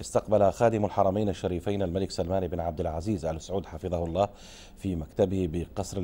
استقبل خادم الحرمين الشريفين الملك سلمان بن عبد العزيز آل سعود حفظه الله في مكتبه بقصر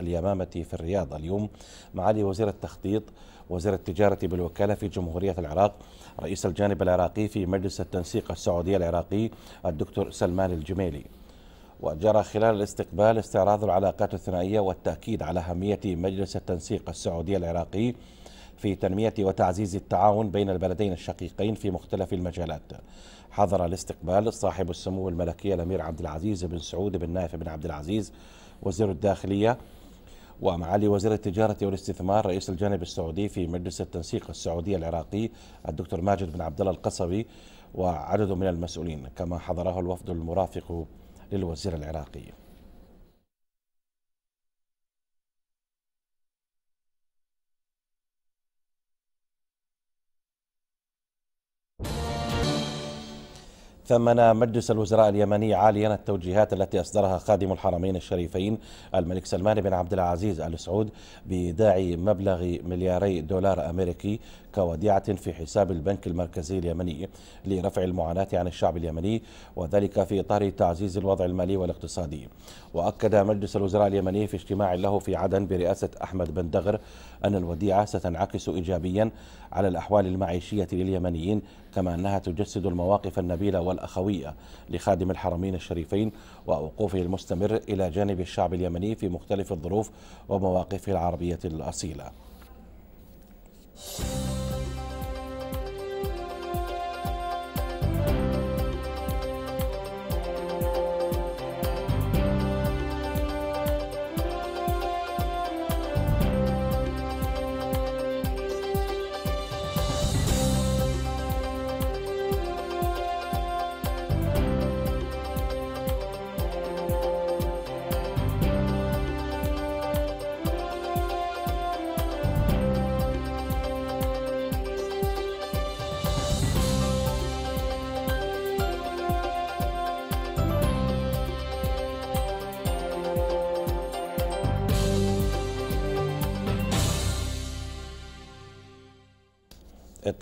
اليمامة في الرياض اليوم معالي وزير التخطيط وزير التجارة بالوكالة في جمهورية العراق رئيس الجانب العراقي في مجلس التنسيق السعودي العراقي الدكتور سلمان الجميلي وجرى خلال الاستقبال استعراض العلاقات الثنائية والتأكيد على أهمية مجلس التنسيق السعودي العراقي في تنمية وتعزيز التعاون بين البلدين الشقيقين في مختلف المجالات حضر الاستقبال صاحب السمو الملكي الأمير عبد العزيز بن سعود بن نايف بن عبد العزيز وزير الداخلية ومعالي وزير التجارة والاستثمار رئيس الجانب السعودي في مجلس التنسيق السعودي العراقي الدكتور ماجد بن عبد الله القصبي وعدد من المسؤولين كما حضره الوفد المرافق للوزير العراقي ثمن مجلس الوزراء اليمني عاليا التوجيهات التي أصدرها خادم الحرمين الشريفين الملك سلمان بن عبد العزيز آل سعود بداعي مبلغ ملياري دولار أمريكي كوديعة في حساب البنك المركزي اليمني لرفع المعاناة عن الشعب اليمني وذلك في إطار تعزيز الوضع المالي والاقتصادي وأكد مجلس الوزراء اليمني في اجتماع له في عدن برئاسة أحمد بن دغر أن الوديعة ستنعكس إيجابيا على الأحوال المعيشية لليمنيين كما أنها تجسد المواقف النبيلة والأخوية لخادم الحرمين الشريفين ووقوفه المستمر إلى جانب الشعب اليمني في مختلف الظروف ومواقفه العربية الأصيلة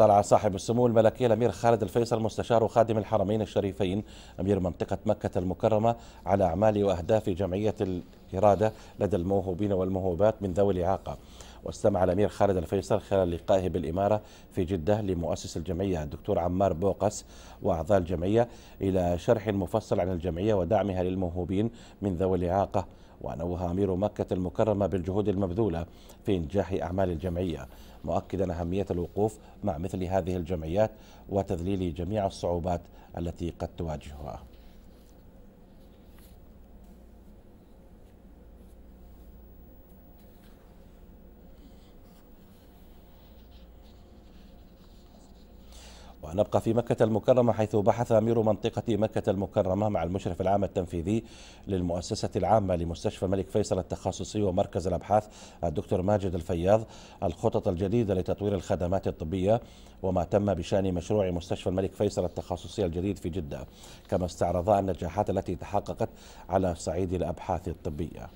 اطلع صاحب السمو الملكي الامير خالد الفيصل مستشار خادم الحرمين الشريفين امير منطقه مكه المكرمه على اعمال واهداف جمعيه الاراده لدى الموهوبين والموهوبات من ذوي الاعاقه. واستمع الامير خالد الفيصل خلال لقائه بالاماره في جده لمؤسس الجمعيه الدكتور عمار بوقس واعضاء الجمعيه الى شرح مفصل عن الجمعيه ودعمها للموهوبين من ذوي الاعاقه ونوه امير مكه المكرمه بالجهود المبذوله في انجاح اعمال الجمعيه. مؤكدا أهمية الوقوف مع مثل هذه الجمعيات وتذليل جميع الصعوبات التي قد تواجهها ونبقى في مكة المكرمة حيث بحث أمير منطقة مكة المكرمة مع المشرف العام التنفيذي للمؤسسة العامة لمستشفى الملك فيصل التخصصي ومركز الأبحاث الدكتور ماجد الفياض الخطط الجديدة لتطوير الخدمات الطبية وما تم بشأن مشروع مستشفى الملك فيصل التخصصي الجديد في جدة كما استعرضا النجاحات التي تحققت على صعيد الأبحاث الطبية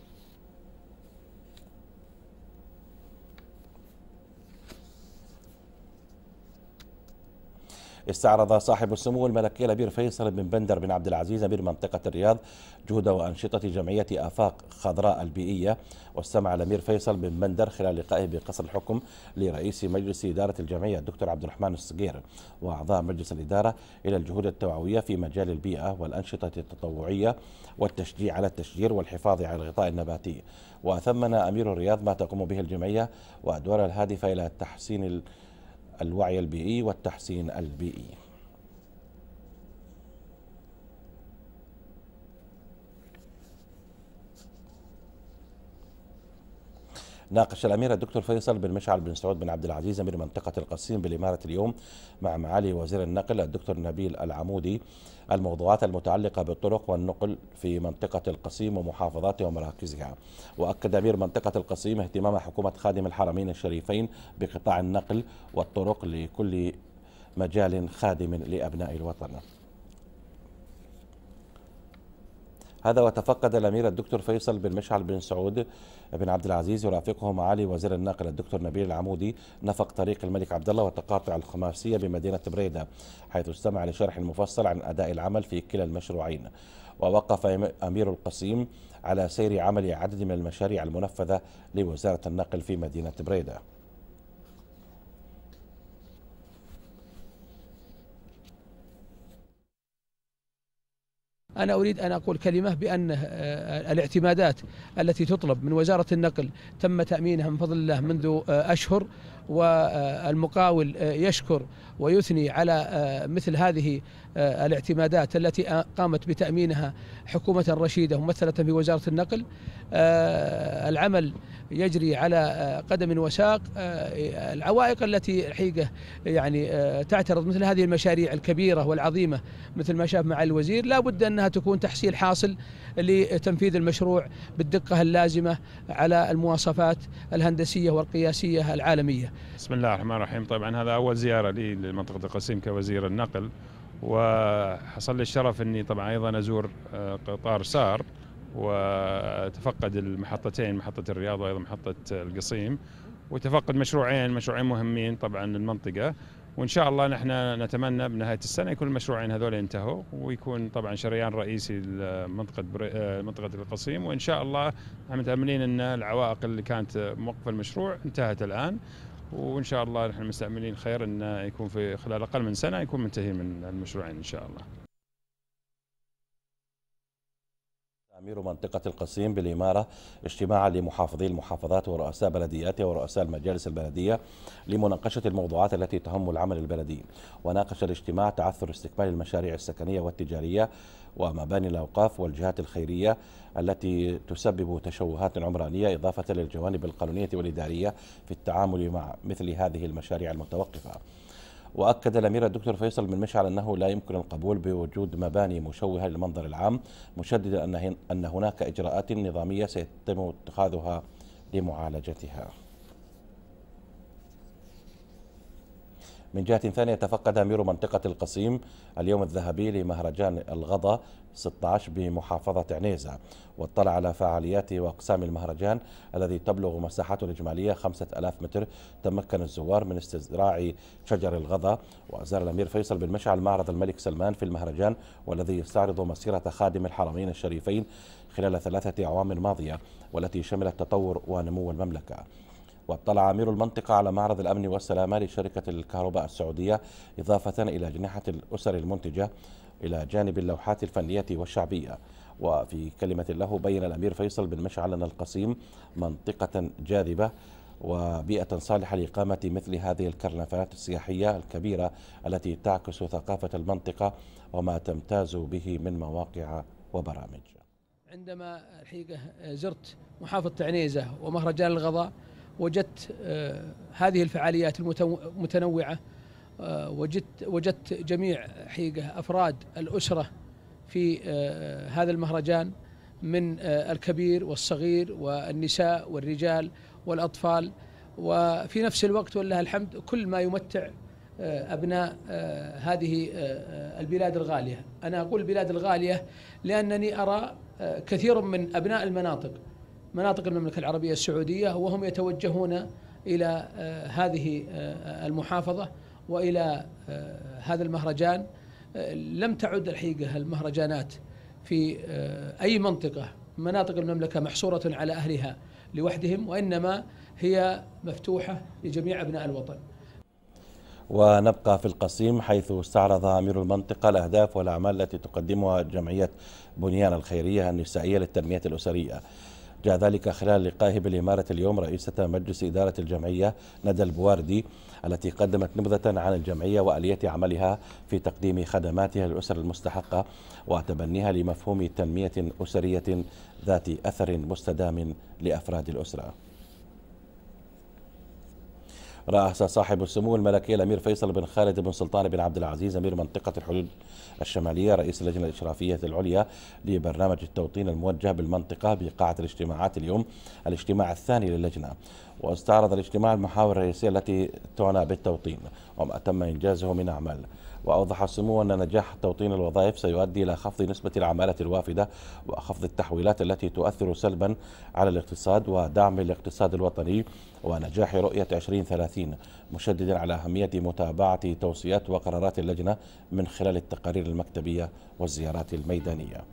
استعرض صاحب السمو الملكي الأمير فيصل بن بندر بن عبد العزيز أمير منطقة الرياض جهود وأنشطة جمعية آفاق خضراء البيئية واستمع الأمير فيصل بن بندر خلال لقائه بقصر الحكم لرئيس مجلس إدارة الجمعية الدكتور عبد الرحمن الصقير وأعضاء مجلس الإدارة إلى الجهود التوعوية في مجال البيئة والأنشطة التطوعية والتشجيع على التشجير والحفاظ على الغطاء النباتي وثمن أمير الرياض ما تقوم به الجمعية وأدوارها الهادفة إلى تحسين الوعي البيئي والتحسين البيئي ناقش الامير الدكتور فيصل بن مشعل بن سعود بن عبد العزيز امير منطقه القصيم بالاماره اليوم مع معالي وزير النقل الدكتور نبيل العمودي الموضوعات المتعلقه بالطرق والنقل في منطقه القصيم ومحافظاتها ومراكزها. واكد امير منطقه القصيم اهتمام حكومه خادم الحرمين الشريفين بقطاع النقل والطرق لكل مجال خادم لابناء الوطن. هذا وتفقد الامير الدكتور فيصل بن مشعل بن سعود بن عبد العزيز يرافقه معالي وزير الناقل الدكتور نبيل العمودي نفق طريق الملك عبد الله والتقاطع الخماسيه بمدينه بريده حيث استمع لشرح مفصل عن اداء العمل في كلا المشروعين ووقف امير القصيم على سير عمل عدد من المشاريع المنفذه لوزاره النقل في مدينه بريده أنا أريد أن أقول كلمة بأن آه، آه، الاعتمادات التي تطلب من وزارة النقل تم تأمينها من فضل الله منذ آه، أشهر والمقاول يشكر ويثني على آه، مثل هذه آه، الاعتمادات التي قامت بتأمينها حكومة رشيدة ممثلة في وزارة النقل آه، العمل يجري على قدم وساق العوائق التي الحقيقة يعني تعترض مثل هذه المشاريع الكبيرة والعظيمة مثل ما شاف مع الوزير لا بد أنها تكون تحصيل حاصل لتنفيذ المشروع بالدقة اللازمة على المواصفات الهندسية والقياسية العالمية بسم الله الرحمن الرحيم طبعا هذا أول زيارة لي لمنطقة القصيم كوزير النقل وحصل لي الشرف أني طبعا أيضا أزور آه، قطار سار وتفقد المحطتين محطة الرياض وأيضا محطة القصيم وتفقد مشروعين مشروعين مهمين طبعا للمنطقة وإن شاء الله نحن نتمنى بنهاية السنة يكون المشروعين هذول انتهوا ويكون طبعا شريان رئيسي لمنطقة بري... آه، منطقة القصيم وإن شاء الله احنا متأملين أن العوائق اللي كانت موقفة المشروع انتهت الآن وان شاء الله نحن مستعملين خير ان يكون في خلال اقل من سنه يكون منتهي من المشروعين ان شاء الله أمير منطقة القصيم بالإمارة اجتماعا لمحافظي المحافظات ورؤساء بلدياتها ورؤساء المجالس البلدية لمناقشة الموضوعات التي تهم العمل البلدي وناقش الاجتماع تعثر استكمال المشاريع السكنية والتجارية ومباني الأوقاف والجهات الخيرية التي تسبب تشوهات عمرانية إضافة للجوانب القانونية والإدارية في التعامل مع مثل هذه المشاريع المتوقفة واكد الامير الدكتور فيصل بن مشعل انه لا يمكن القبول بوجود مباني مشوهه للمنظر العام مشددا ان هناك اجراءات نظاميه سيتم اتخاذها لمعالجتها من جهة ثانية تفقد أمير منطقة القصيم اليوم الذهبي لمهرجان الغضا 16 بمحافظة عنيزة واطلع على فعاليات وأقسام المهرجان الذي تبلغ مساحته الإجمالية 5000 متر تمكن الزوار من استزراع شجر الغضا وأزار الأمير فيصل بن مشعل معرض الملك سلمان في المهرجان والذي يستعرض مسيرة خادم الحرمين الشريفين خلال ثلاثة أعوام ماضية والتي شملت تطور ونمو المملكة واطلع أمير المنطقة على معرض الأمن والسلامة لشركة الكهرباء السعودية إضافة إلى جناحة الأسر المنتجة إلى جانب اللوحات الفنية والشعبية وفي كلمة له بين الأمير فيصل بن مشعل أن القصيم منطقة جاذبة وبيئة صالحة لإقامة مثل هذه الكرنفات السياحية الكبيرة التي تعكس ثقافة المنطقة وما تمتاز به من مواقع وبرامج عندما الحقيقة زرت محافظة عنيزة ومهرجان الغضاء وجدت آه، هذه الفعاليات المتنوعة آه، وجدت وجدت جميع حقيقة أفراد الأسرة في آه، هذا المهرجان من الكبير والصغير والنساء والرجال والأطفال وفي نفس الوقت ولله الحمد كل ما يمتع أبناء هذه البلاد الغالية أنا أقول البلاد الغالية لأنني أرى كثير من أبناء المناطق مناطق المملكة العربية السعودية وهم يتوجهون إلى آه، هذه آه، المحافظة وإلى آه، هذا المهرجان لم تعد الحقيقة المهرجانات في أي منطقة مناطق المملكة محصورة على أهلها لوحدهم وإنما هي مفتوحة لجميع أبناء الوطن ونبقى في القصيم حيث استعرض أمير المنطقة الأهداف والأعمال التي تقدمها جمعية بنيان الخيرية النسائية للتنمية الأسرية جاء ذلك خلال لقائه بالإمارة اليوم رئيسة مجلس إدارة الجمعية ندى البواردي التي قدمت نبذة عن الجمعية وآلية عملها في تقديم خدماتها للأسر المستحقة وتبنيها لمفهوم تنمية أسرية ذات أثر مستدام لأفراد الأسرة رأس صاحب السمو الملكي الأمير فيصل بن خالد بن سلطان بن عبد العزيز أمير منطقة الحدود الشمالية رئيس اللجنة الإشرافية العليا لبرنامج التوطين الموجه بالمنطقة بقاعة الاجتماعات اليوم الاجتماع الثاني للجنة واستعرض الاجتماع المحاور الرئيسية التي تعنى بالتوطين وما تم إنجازه من أعمال وأوضح سموه أن نجاح توطين الوظائف سيؤدي إلى خفض نسبة العمالة الوافدة وخفض التحويلات التي تؤثر سلبا على الاقتصاد ودعم الاقتصاد الوطني ونجاح رؤية 2030 مشددا على أهمية متابعة توصيات وقرارات اللجنة من خلال التقارير المكتبية والزيارات الميدانية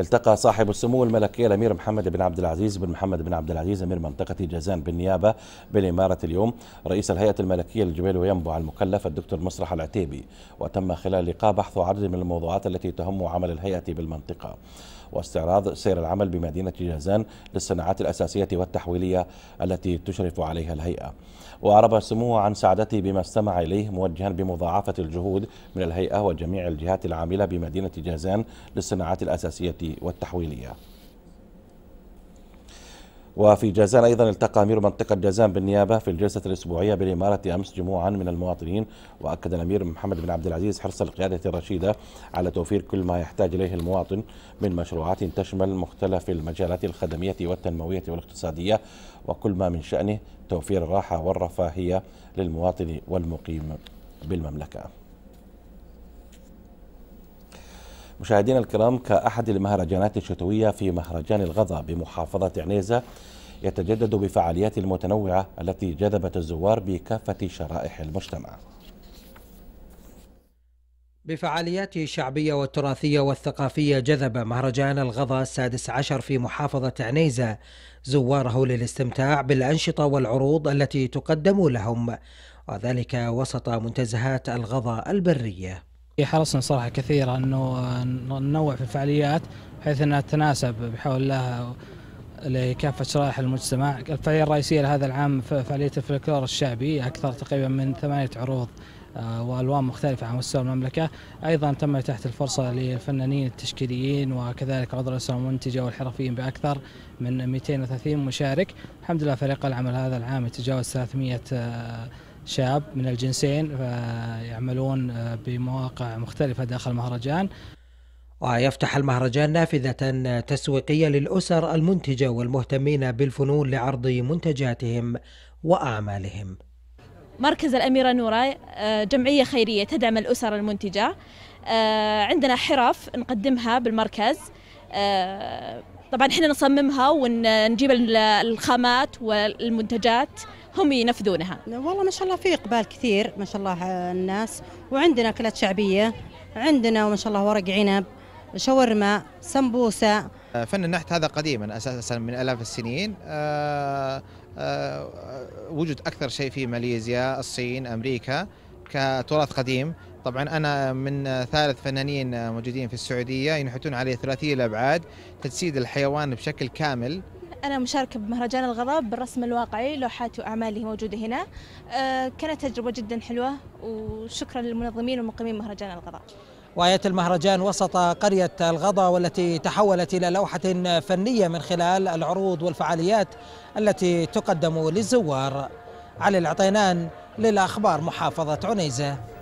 التقى صاحب السمو الملكي الامير محمد بن عبد العزيز بن محمد بن عبد العزيز امير منطقه جازان بالنيابه بالاماره اليوم رئيس الهيئه الملكيه للجبال وينبع المكلف الدكتور مسرح العتيبي وتم خلال اللقاء بحث عدد من الموضوعات التي تهم عمل الهيئه بالمنطقه واستعراض سير العمل بمدينة جازان للصناعات الأساسية والتحويلية التي تشرف عليها الهيئة وأعرب سموه عن سعادته بما استمع إليه موجها بمضاعفة الجهود من الهيئة وجميع الجهات العاملة بمدينة جازان للصناعات الأساسية والتحويلية وفي جازان أيضا التقى أمير منطقة جازان بالنيابة في الجلسة الأسبوعية بالإمارة أمس جموعا من المواطنين وأكد الأمير محمد بن عبد العزيز حرص القيادة الرشيدة على توفير كل ما يحتاج إليه المواطن من مشروعات تشمل مختلف المجالات الخدمية والتنموية والاقتصادية وكل ما من شأنه توفير الراحة والرفاهية للمواطن والمقيم بالمملكة مشاهدينا الكرام كأحد المهرجانات الشتوية في مهرجان الغضا بمحافظة عنيزة يتجدد بفعاليات المتنوعة التي جذبت الزوار بكافة شرائح المجتمع بفعالياته الشعبية والتراثية والثقافية جذب مهرجان الغضا السادس عشر في محافظة عنيزة زواره للاستمتاع بالأنشطة والعروض التي تقدم لهم وذلك وسط منتزهات الغضا البريه إيه، حرصنا صراحه كثيرة انه ننوع في الفعاليات بحيث انها تتناسب بحول الله لكافه شرائح المجتمع، الفعاليه الرئيسيه لهذا العام فعاليه الفلكلور الشعبي اكثر تقريبا من ثمانيه عروض آه، والوان مختلفه على مستوى المملكه، ايضا تم تحت الفرصه للفنانين التشكيليين وكذلك عضو الاسره المنتجه والحرفيين باكثر من 230 مشارك، الحمد لله فريق العمل هذا العام يتجاوز 300 شاب من الجنسين آه، يعملون آه، بمواقع مختلفة داخل المهرجان ويفتح آه، المهرجان نافذة تسويقية للأسر المنتجة والمهتمين بالفنون لعرض منتجاتهم وأعمالهم مركز الأميرة نورة جمعية خيرية تدعم الأسر المنتجة عندنا حرف نقدمها بالمركز طبعا احنا نصممها ونجيب الخامات والمنتجات هم ينفذونها والله ما شاء الله في اقبال كثير ما شاء الله آه، الناس وعندنا اكلات شعبيه عندنا وما شاء الله ورق عنب شاورما سمبوسه آه، فن النحت هذا قديما اساسا من الاف السنين آه، وجد اكثر شيء في ماليزيا الصين امريكا كتراث قديم طبعا انا من ثالث فنانين موجودين في السعوديه ينحتون عليه ثلاثيه الابعاد تجسيد الحيوان بشكل كامل أنا مشاركة بمهرجان الغراب بالرسم الواقعي لوحاتي وأعمالي موجودة هنا أه، كانت تجربة جدا حلوة وشكرا للمنظمين ومقيمين مهرجان الغراب وآية المهرجان وسط قرية الغضا والتي تحولت إلى لوحة فنية من خلال العروض والفعاليات التي تقدم للزوار علي العطينان للأخبار محافظة عنيزة